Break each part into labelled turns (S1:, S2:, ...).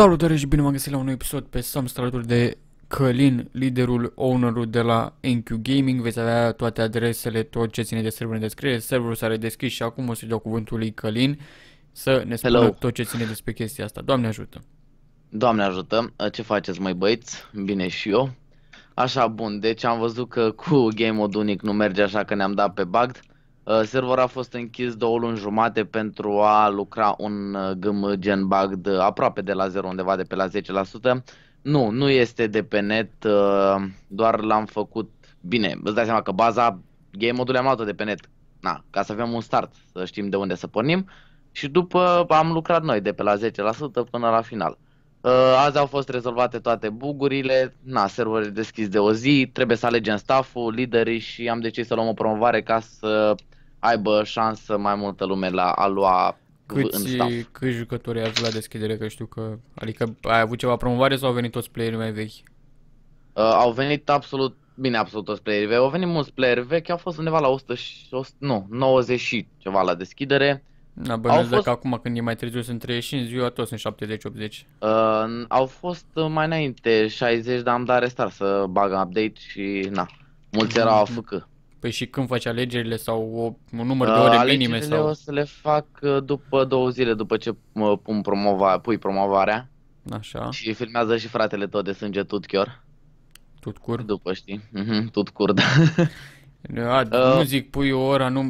S1: Salutare și bine m-am găsit la un nou episod pe Sam Stratul de Călin, liderul, ownerul de la NQ Gaming. Veți avea toate adresele, tot ce ține de server în descriere. Serverul s-a redeschis și acum o să-i dau cuvântul lui Călin să ne spună Hello. tot ce ține despre chestia asta. Doamne ajută!
S2: Doamne ajută! Ce faceți, mai băiți? Bine și eu. Așa, bun, deci am văzut că cu game mode unic nu merge așa că ne-am dat pe bug. Uh, serverul a fost închis două luni jumate pentru a lucra un uh, GM gen bug de aproape de la 0, undeva de pe la 10%. Nu, nu este de pe net, uh, doar l-am făcut bine. Îți dai seama că baza game modul am luat de pe net, na, ca să avem un start, să știm de unde să pornim. Și după am lucrat noi de pe la 10% până la final. Azi au fost rezolvate toate bugurile, na, serverul deschis de o zi, trebuie să alegem stafful, liderii și am decis să luăm o promovare ca să aibă șansă mai multă lume la a lua Câți, în staff.
S1: Câți jucători ați la deschidere? Că știu că... Adică ai avut ceva promovare sau au venit toți playerii mai vechi?
S2: Uh, au venit absolut... Bine, absolut toți playerii vechi. Au venit mulți playeri vechi. Au fost undeva la 100, 100 nu, 90 și ceva la deschidere. Da, au fost... dacă
S1: acum când e mai târziu sunt 35, ziua toți sunt 70-80.
S2: Uh, au fost mai înainte 60, dar am dat restar să bag update și na. Mulți erau mm.
S1: AFK. Păi și când faci alegerile sau o, un număr da, de ore uh, minime? sau? o
S2: să le fac uh, după două zile, după ce pun promova, pui promovarea. Așa. Și filmează și fratele tău de sânge, Tutchior. Tutcur? După, știi. Mm-hmm, Tutcur, da.
S1: A, uh, nu zic, pui o oră, nu,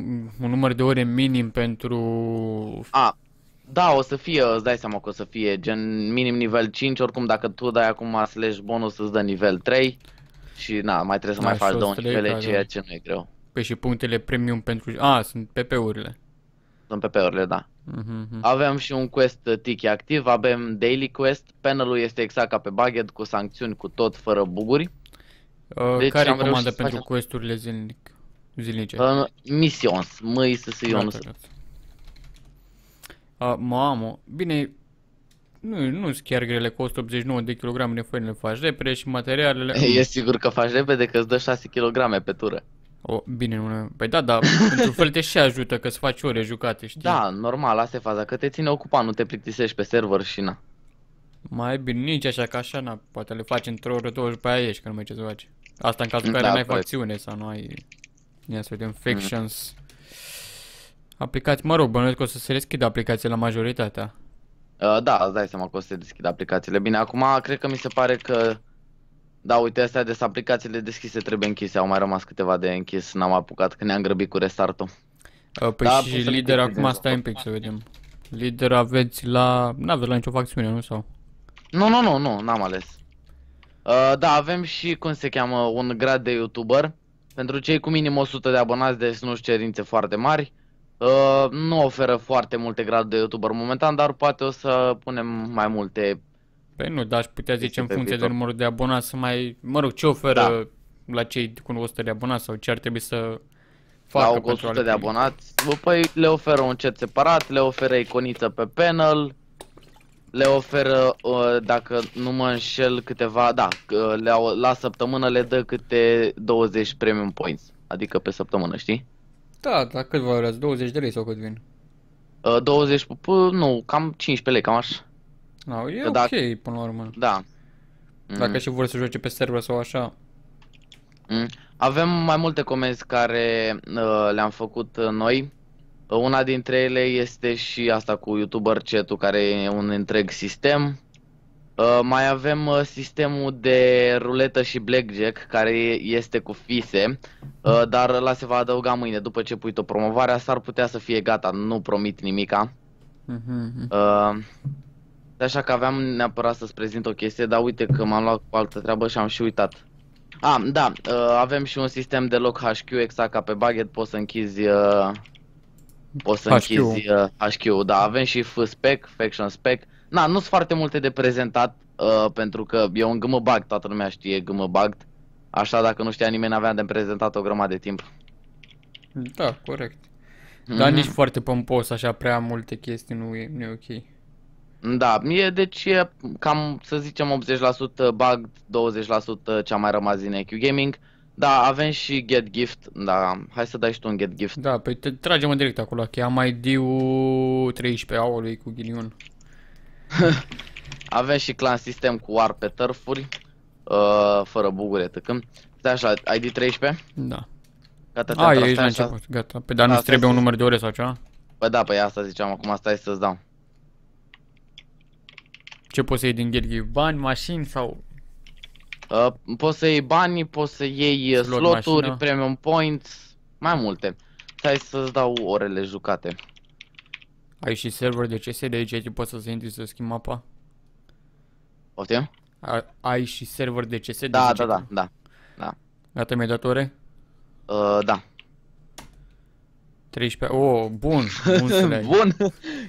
S1: un număr de ore minim pentru... A, da, o să fie, îți dai
S2: seama că o să fie gen minim nivel 5, oricum dacă tu dai acum slash bonus îți dă nivel 3. Și na, mai trebuie să da, mai faci două nivele, ceea ce nu e greu.
S1: Păi și punctele premium pentru... A, sunt PP-urile. Sunt PP-urile, da. Mm-hmm.
S2: Avem și un quest tiki activ, avem daily quest, panelul este exact ca pe Bugged, cu sancțiuni, cu tot, fără buguri.
S1: Uh, deci care comandă pentru questurile zilnic? zilnice? Uh,
S2: missions, măi să se eu nu
S1: uh, Mamă, bine, nu, nu sunt chiar grele, costă 89 de kg de le faci repede și materialele... E
S2: sigur că faci repede că îți dă 6 kg pe tură.
S1: O, bine, nu,
S2: păi da, dar într-un
S1: fel te și ajută că să faci ore jucate, știi? Da,
S2: normal, asta e faza, că te ține ocupat, nu te plictisești pe server și
S1: na. Mai bine, nici așa ca așa, na, poate le faci într-o oră, două și pe aia ești, că nu mai ce să faci. Asta în cazul da, care n-ai facțiune sau nu ai... Ia să vedem, mhm. factions... Mm. Aplicați, mă rog, bănuiesc că o să se reschidă aplicația la majoritatea.
S2: Uh, da, îți dai seama că o să se deschid aplicațiile. Bine, acum cred că mi se pare că... Da, uite, astea des aplicațiile deschise trebuie închise. Au mai rămas câteva de închis, n-am apucat, că ne-am grăbit cu restartul.
S1: Uh, păi da, și lider acum stai un pic să vedem. Lider aveți la... N-aveți la nicio facțiune, nu sau? Nu, nu, nu, nu, n-am ales.
S2: Uh, da, avem și, cum se cheamă, un grad de YouTuber. Pentru cei cu minim 100 de abonați, deci nu-și cerințe foarte mari. Uh, nu oferă foarte multe grade de YouTuber momentan, dar poate o să punem mai multe
S1: Păi nu, dar aș putea zice în funcție de numărul de abonați să mai... Mă rog, ce oferă da. la cei cu 100 de abonați sau ce ar trebui să facă Au 100
S2: de abonați, păi le oferă un chat separat, le oferă iconiță pe panel, le oferă, uh, dacă nu mă înșel, câteva, da, Le la săptămână le dă câte 20 premium points, adică pe săptămână, știi?
S1: Da, dar cât vreați? 20 de lei sau cât vin? Uh, 20, pă, nu, cam 15 lei, cam așa. Da, e da, ok până la urmă. Da. Dacă mm. și vor să joace pe server sau așa.
S2: Mm. Avem mai multe comenzi care uh, le-am făcut uh, noi. Uh, una dintre ele este și asta cu YouTuber chat care e un întreg sistem. Uh, mai avem uh, sistemul de ruletă și blackjack care este cu fise, uh, dar la se va adăuga mâine după ce pui o promovarea, s-ar putea să fie gata, nu promit nimica. Uh-huh. Uh, așa că aveam neapărat să-ți prezint o chestie, dar uite că m-am luat cu altă treabă și am și uitat. Ah, da, uh, avem și un sistem de loc HQ, exact ca pe Baghet, poți să închizi uh, Poți să HQ. închizi uh, hq da, avem și F-Spec, Faction Spec. Na, nu sunt foarte multe de prezentat, uh, pentru că e un gâmă bug, toată lumea știe gâmă bug. Așa, dacă nu știa nimeni, aveam de prezentat o grămadă de timp.
S1: Da, corect. Mm-hmm. Dar mhm. nici foarte pompos, așa, prea multe chestii nu e, nu e ok.
S2: Da, mie deci e cam, să zicem, 80% bug, 20% ce-a mai rămas din EQ Gaming. Uh, da, avem și get gift, da, hai să dai și tu un get gift.
S1: Da, păi te tragem direct acolo, că am ID-ul 13 aului cu ghilion.
S2: avem și clan sistem cu war pe tărfuri, uh, fără bugure, tăcăm. Stai așa, ID 13? Da. Gata, A, e la început, gata. Păi dar nu trebuie un
S1: număr de ore sau ceva?
S2: Păi da, păi asta ziceam, acum stai să-ți dau.
S1: Ce poți să iei din Gherghi? Bani, mașini sau... Uh, poți
S2: să iei banii, poți să iei uh, Slot sloturi, mașină. premium points, mai multe. Hai
S1: să-ți dau orele jucate. Ai și server de CS, de aici aici poți să intri să schimbi mapa? Poftim? Ai și server de CS? Da, de da, da, da, da, da. Gata, mi-ai dat ore? Uh, da. 13, oh, bun, bun, bun,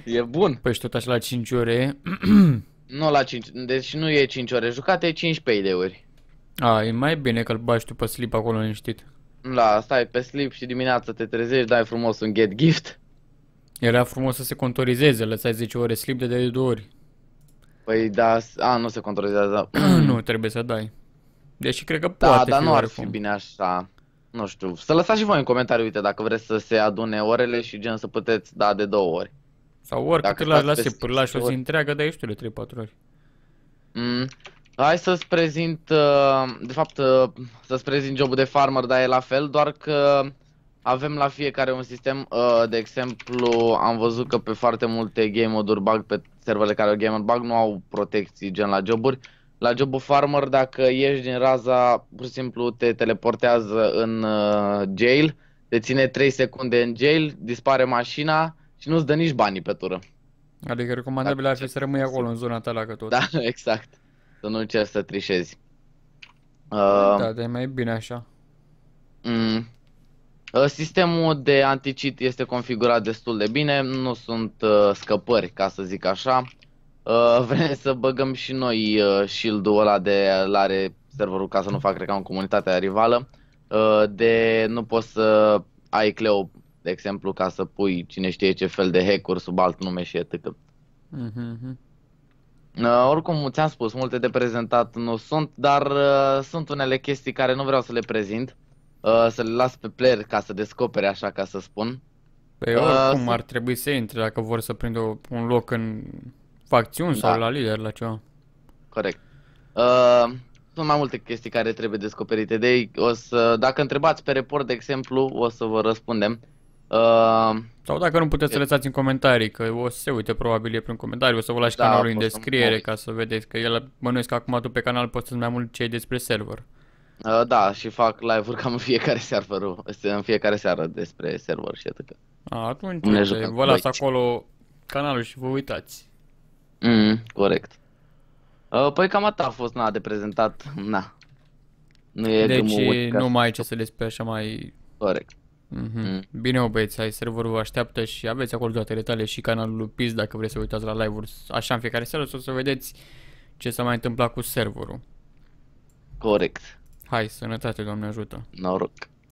S1: e bun. Păi și tot așa la 5 ore.
S2: nu la 5, deci nu e 5 ore jucate, e 15 de ori. A, e
S1: mai bine că-l bași tu pe slip acolo liniștit.
S2: Da, stai pe slip și dimineața te trezești, dai
S1: frumos un get gift. Era frumos să se contorizeze, lăsai 10 ore slip de de două ori.
S2: Păi da, a, nu se contorizează.
S1: nu, trebuie să dai. Deși cred că da, poate Da, dar nu ar fi
S2: bine așa. Nu știu, să lăsați și voi în comentariu, uite, dacă vreți să se adune orele și gen să puteți da de două ori. Sau oricât îl lași, îl lași o zi
S1: întreagă, dar ești de 3-4 ori.
S2: Hai să-ți prezint, uh, de fapt, uh, să-ți prezint jobul de farmer, dar e la fel, doar că avem la fiecare un sistem, uh, de exemplu, am văzut că pe foarte multe game moduri bug, pe serverele care au game mode bug, nu au protecții gen la joburi. La jobul farmer, dacă ieși din raza, pur și simplu te teleportează în jail, te ține 3 secunde în jail, dispare mașina și nu-ți dă nici banii pe tură.
S1: Adică recomandabil ar fi să rămâi acolo în zona ta la tot. Da, exact.
S2: Să nu încerci să trișezi. Păi uh, da, dar
S1: e mai bine așa.
S2: Mm, uh, sistemul de anticit este configurat destul de bine, nu sunt uh, scăpări, ca să zic așa. Uh, vrem să băgăm și noi uh, shield-ul ăla de la are serverul ca să nu fac reclamă comunitatea rivală. Uh, de nu poți să ai Cleo, de exemplu, ca să pui cine știe ce fel de hack sub alt nume și etc.
S1: Mm-hmm. Mhm.
S2: Uh, oricum, ți-am spus, multe de prezentat nu sunt, dar uh, sunt unele chestii care nu vreau să le prezint, uh, să le las pe player ca să descopere, așa ca să spun.
S1: Păi uh, oricum uh, ar trebui să intre dacă vor să prindă un loc în facțiuni da. sau la lider, la ceva.
S2: Corect. Uh, sunt mai multe chestii care trebuie descoperite de ei. O să, dacă întrebați pe report, de exemplu, o să vă răspundem.
S1: Uh, Sau dacă nu puteți să lăsați în comentarii, că o să se uite probabil e prin comentarii, o să vă lași da, canalul în descriere ca să vedeți, că el mănuiesc că acum tu pe canal poți să mai mult ce despre server.
S2: Uh, da, și fac live-uri cam în fiecare server, în fiecare seară despre server și atât.
S1: A, atunci ne uite, vă las deci- acolo canalul și vă uitați. Mm, corect.
S2: Uh, păi cam atât a fost, na, de prezentat, na.
S1: Nu e deci nu mai ce să le spui așa mai... Corect. Mm-hmm. Bine, o băieți, ai serverul așteaptă și aveți acolo toate detaliile și canalul lui Piz, dacă vreți să vă uitați la live-uri așa în fiecare seară o să vedeți ce s-a mai întâmplat cu serverul. Corect. Hai, sănătate, Doamne ajută.
S2: Noroc.